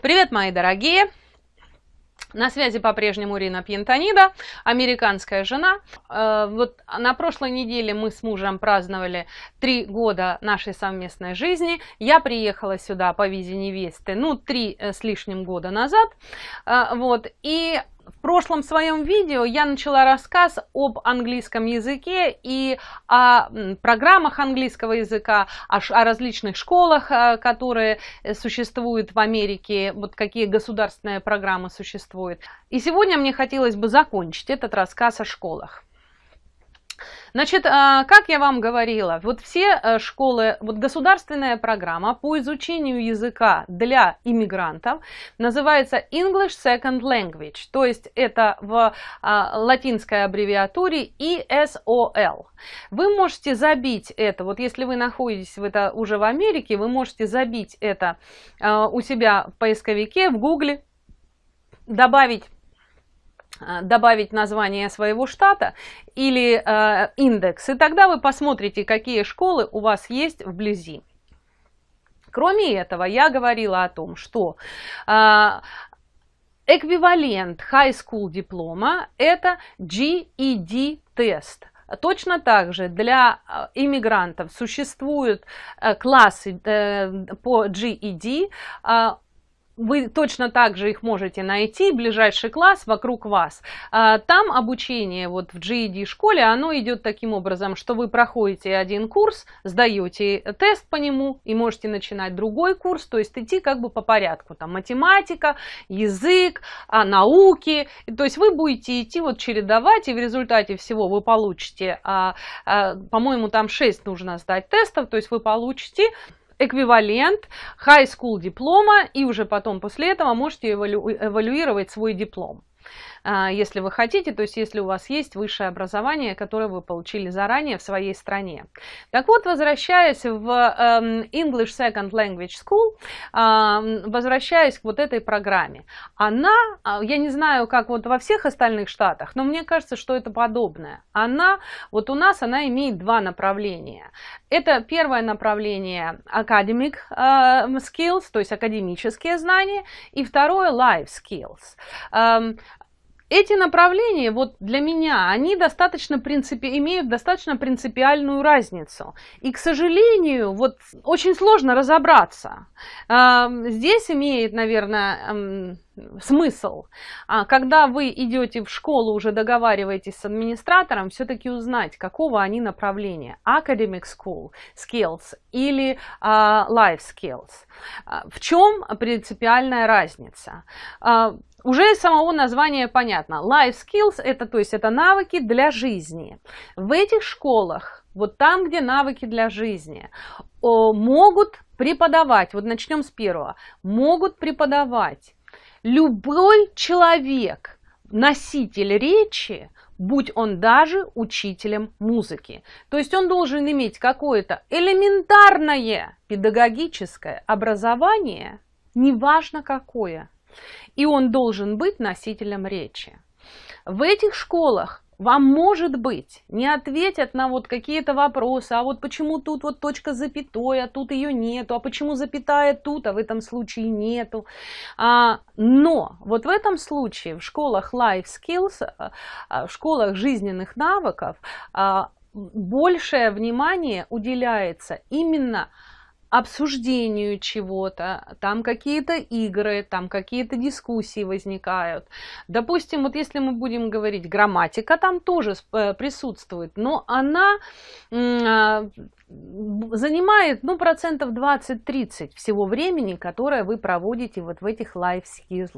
Привет, мои дорогие! На связи по-прежнему Рина Пьянтонида, американская жена. Э, вот на прошлой неделе мы с мужем праздновали три года нашей совместной жизни. Я приехала сюда по визе невесты, ну, три э, с лишним года назад. Э, вот, и в прошлом своем видео я начала рассказ об английском языке и о программах английского языка, о, о различных школах, э, которые существуют в Америке, вот какие государственные программы существуют. И сегодня мне хотелось бы закончить этот рассказ о школах. Значит, а, как я вам говорила, вот все э, школы, вот государственная программа по изучению языка для иммигрантов называется English Second Language, то есть это в а, латинской аббревиатуре ESOL. Вы можете забить это, вот если вы находитесь в это уже в Америке, вы можете забить это а, у себя в поисковике, в Гугле, добавить Э, добавить название своего штата или э, индекс, и тогда вы посмотрите, какие школы у вас есть вблизи. Кроме этого, я говорила о том, что э, эквивалент high school диплома это GED тест. Точно так же для э, иммигрантов существуют э, классы по GED, вы точно так же их можете найти, ближайший класс вокруг вас. А, там обучение вот в GED-школе, оно идет таким образом, что вы проходите один курс, сдаете тест по нему и можете начинать другой курс, то есть идти как бы по порядку, там математика, язык, а, науки, то есть вы будете идти вот чередовать и в результате всего вы получите, а, по-моему, там 6 нужно сдать тестов, то есть вы получите эквивалент high school диплома, и уже потом после этого можете эвалю, эвалюировать свой диплом. А, если вы хотите, то есть если у вас есть высшее образование, которое вы получили заранее в своей стране. Так вот, возвращаясь в эм, English Second Language School, возвращаясь к вот этой программе, она, а, я не знаю, как вот во всех остальных штатах, но мне кажется, что это подобное. Она, вот у нас она имеет два направления. Это первое направление academic эм, skills, то есть академические знания, и второе life skills. Эм, эти направления, вот для меня, они достаточно принципи, имеют достаточно принципиальную разницу. И, к сожалению, вот очень сложно разобраться. Здесь имеет, наверное, смысл. А когда вы идете в школу, уже договариваетесь с администратором, все-таки узнать, какого они направления. Academic school skills или а, life skills. А, в чем принципиальная разница? А, уже из самого названия понятно. Life skills это, то есть, это навыки для жизни. В этих школах, вот там, где навыки для жизни, могут преподавать, вот начнем с первого, могут преподавать Любой человек, носитель речи, будь он даже учителем музыки. То есть он должен иметь какое-то элементарное педагогическое образование, неважно какое, и он должен быть носителем речи. В этих школах вам, может быть, не ответят на вот какие-то вопросы, а вот почему тут вот точка запятой, а тут ее нету, а почему запятая тут, а в этом случае нету. А, но вот в этом случае в школах life skills, а, а, в школах жизненных навыков а, большее внимание уделяется именно обсуждению чего-то, там какие-то игры, там какие-то дискуссии возникают. Допустим, вот если мы будем говорить, грамматика там тоже э, присутствует, но она а, занимает, ну, процентов 20-30 всего времени, которое вы проводите вот в этих life skill,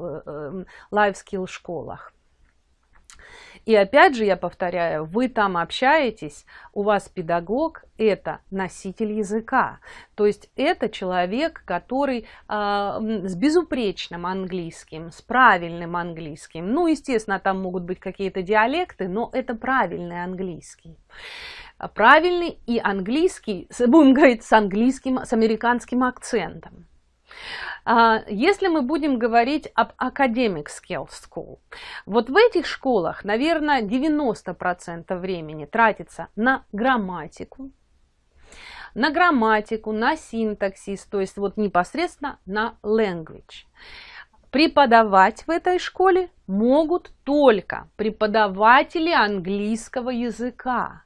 life skill школах. И опять же, я повторяю, вы там общаетесь, у вас педагог – это носитель языка. То есть это человек, который э, с безупречным английским, с правильным английским. Ну, естественно, там могут быть какие-то диалекты, но это правильный английский правильный и английский, будем говорить с английским, с американским акцентом. А, если мы будем говорить об academic skill school, вот в этих школах, наверное, 90% времени тратится на грамматику, на грамматику, на синтаксис, то есть вот непосредственно на language. Преподавать в этой школе могут только преподаватели английского языка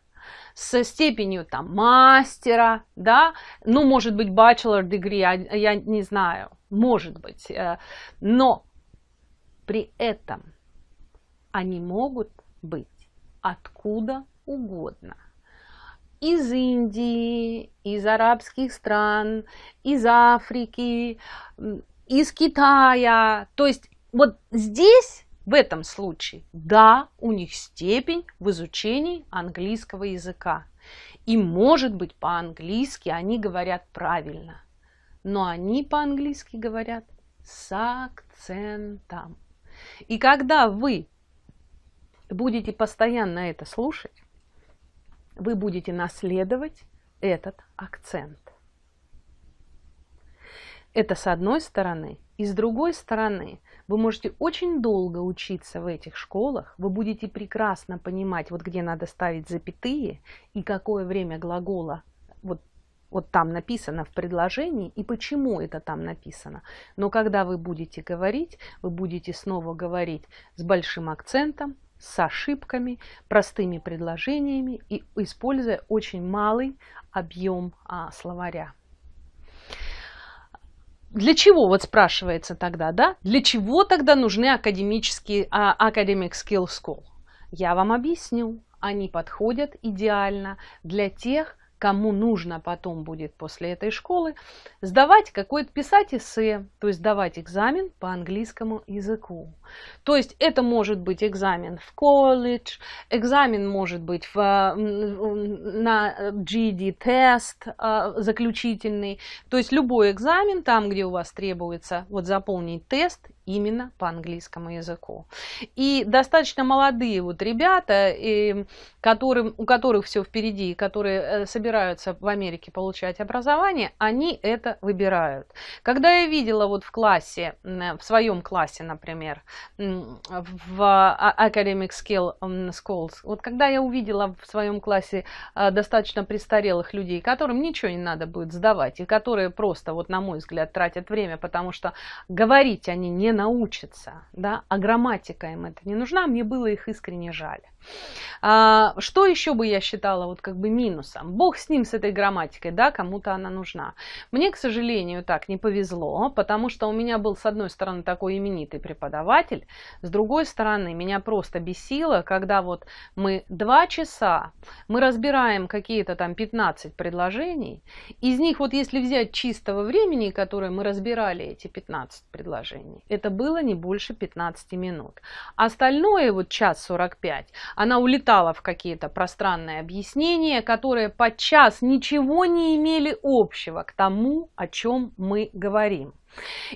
со степенью там мастера, да, ну, может быть, bachelor degree, я, а, я не знаю, может быть. Э, но при этом они могут быть откуда угодно. Из Индии, из арабских стран, из Африки, из Китая. То есть вот здесь, в этом случае, да, у них степень в изучении английского языка. И, может быть, по-английски они говорят правильно но они по-английски говорят с акцентом. И когда вы будете постоянно это слушать, вы будете наследовать этот акцент. Это с одной стороны. И с другой стороны, вы можете очень долго учиться в этих школах, вы будете прекрасно понимать, вот где надо ставить запятые и какое время глагола вот вот там написано в предложении и почему это там написано. Но когда вы будете говорить, вы будете снова говорить с большим акцентом, с ошибками, простыми предложениями и используя очень малый объем а, словаря. Для чего, вот спрашивается тогда, да? Для чего тогда нужны академические, а, academic skill school? Я вам объясню. Они подходят идеально для тех, кому нужно потом будет после этой школы, сдавать какой-то писать эссе, то есть давать экзамен по английскому языку. То есть это может быть экзамен в колледж, экзамен может быть в, на э, GD-тест э, заключительный. То есть любой экзамен, там, где у вас требуется вот заполнить тест именно по английскому языку. И достаточно молодые вот ребята, и которым, у которых все впереди, которые э, собираются в Америке получать образование, они это выбирают. Когда я видела вот в классе, в своем классе, например, в а, Academic Skill Schools. Вот когда я увидела в своем классе а, достаточно престарелых людей, которым ничего не надо будет сдавать, и которые просто, вот на мой взгляд, тратят время, потому что говорить они не научатся, да, а грамматика им это не нужна, мне было их искренне жаль. А, что еще бы я считала вот как бы минусом? Бог с ним, с этой грамматикой, да, кому-то она нужна. Мне, к сожалению, так не повезло, потому что у меня был, с одной стороны, такой именитый преподаватель, с другой стороны, меня просто бесило, когда вот мы два часа, мы разбираем какие-то там 15 предложений, из них вот если взять чистого времени, которое мы разбирали эти 15 предложений, это было не больше 15 минут. Остальное вот час 45, она улетала в какие-то пространные объяснения, которые подчас ничего не имели общего к тому, о чем мы говорим.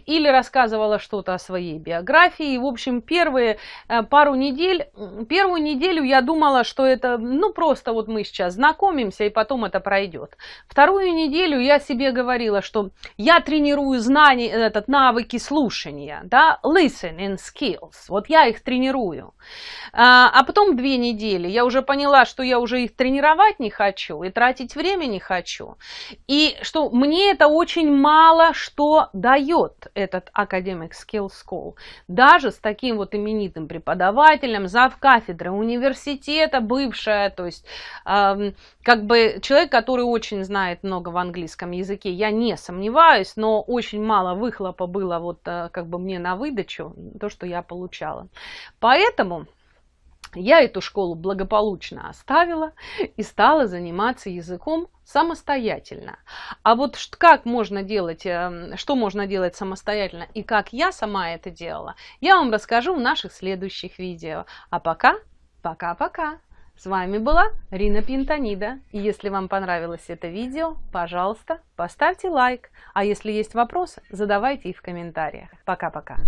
Или рассказывала что-то о своей биографии. в общем, первые э, пару недель, первую неделю я думала, что это, ну, просто вот мы сейчас знакомимся, и потом это пройдет. Вторую неделю я себе говорила, что я тренирую знания, э, этот, навыки слушания, да, listening skills. Вот я их тренирую. А, а потом две недели я уже поняла, что я уже их тренировать не хочу и тратить время не хочу. И что мне это очень мало что дает дает этот академик Skill School. Даже с таким вот именитым преподавателем, зав кафедры университета бывшая, то есть э, как бы человек, который очень знает много в английском языке, я не сомневаюсь, но очень мало выхлопа было вот э, как бы мне на выдачу, то, что я получала. Поэтому... Я эту школу благополучно оставила и стала заниматься языком самостоятельно. А вот как можно делать, эм, что можно делать самостоятельно и как я сама это делала, я вам расскажу в наших следующих видео. А пока, пока-пока! С вами была Рина Пинтонида. И если вам понравилось это видео, пожалуйста, поставьте лайк. А если есть вопросы, задавайте их в комментариях. Пока-пока!